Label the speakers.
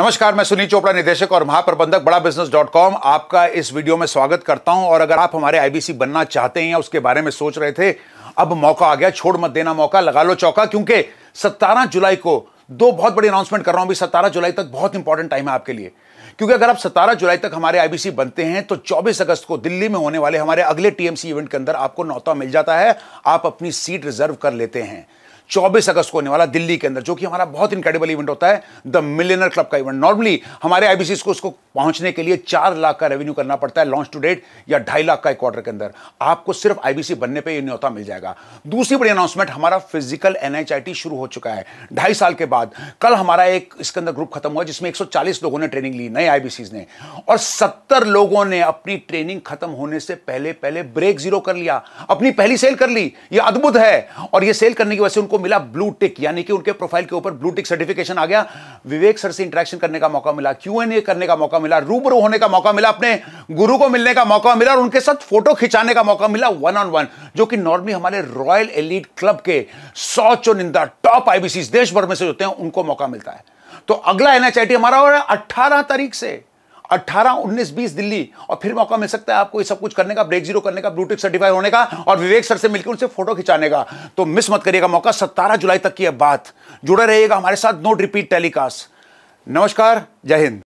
Speaker 1: नमस्कार मैं सुनील चोपड़ा निदेशक और महाप्रबंधक बड़ा बिजनेस डॉट कॉम आपका इस वीडियो में स्वागत करता हूं और अगर आप हमारे आईबीसी बनना चाहते हैं या उसके बारे में सोच रहे थे अब मौका आ गया छोड़ मत देना मौका लगा लो चौका क्योंकि 17 जुलाई को दो बहुत बड़ी अनाउंसमेंट कर रहा हूं अभी 17 जुलाई तक बहुत इंपॉर्टेंट टाइम है आपके लिए क्योंकि अगर आप 17 जुलाई तक हमारे आईबीसी बनते हैं तो 24 अगस्त को दिल्ली में होने वाले हमारे अगले टीएमसी इवेंट के अंदर आपको नौता मिल जाता है आप अपनी सीट रिजर्व कर लेते हैं 24 अगस्त को होने वाला दिल्ली के अंदर जो कि हमारा बहुत इनक्रेडिबल इवेंट होता है द मिलियनर क्लब का इवेंट नॉर्मली हमारे आईबीसी को उसको पहुंचने के लिए चार लाख का रेवेन्यू करना पड़ता है लॉन्च टू डेट या ढाई लाख का एक क्वार्टर के अंदर आपको सिर्फ आईबीसी बनने पर यह न्योता मिल जाएगा दूसरी बड़ी अनाउंसमेंट हमारा फिजिकल एनएचआईटी शुरू हो चुका है ढाई साल के बाद कल हमारा एक इसके अंदर ग्रुप खत्म हुआ जिसमें एक लोगों ने ट्रेनिंग ली नए आईबीसी ने और सत्तर लोगों ने अपनी ट्रेनिंग खत्म होने से पहले पहले ब्रेक जीरो कर लिया अपनी पहली सेल कर ली यह अद्भुत है और यह सेल करने की वजह से उनको को मिला ब्लू टिक यानी कि उनके प्रोफाइल के ऊपर ब्लू टिक सर्टिफिकेशन आ गया विवेक सर से इंटरेक्शन करने का मौका मिला क्यू एन ए करने का मौका मिला रूबरू होने का मौका मिला अपने गुरु को मिलने का मौका मिला और उनके साथ फोटो खिंचाने का मौका मिला वन ऑन वन जो कि नॉर्मली हमारे रॉयल एलिड क्लब के सौ चुनिंदा टॉप आईबीसी देश भर में से होते हैं उनको मौका मिलता है तो अगला एनएचआईटी हमारा हो रहा है अट्ठारह तारीख से 18, 19, 20 दिल्ली और फिर मौका मिल सकता है आपको ये सब कुछ करने का ब्रेक जीरो करने का ब्लूटेक सर्टिफाई होने का और विवेक सर से मिलकर उनसे फोटो खिंचाने का तो मिस मत करिएगा मौका सत्तारह जुलाई तक की बात जुड़े रहिएगा हमारे साथ नोट रिपीट टेलीकास्ट नमस्कार जय हिंद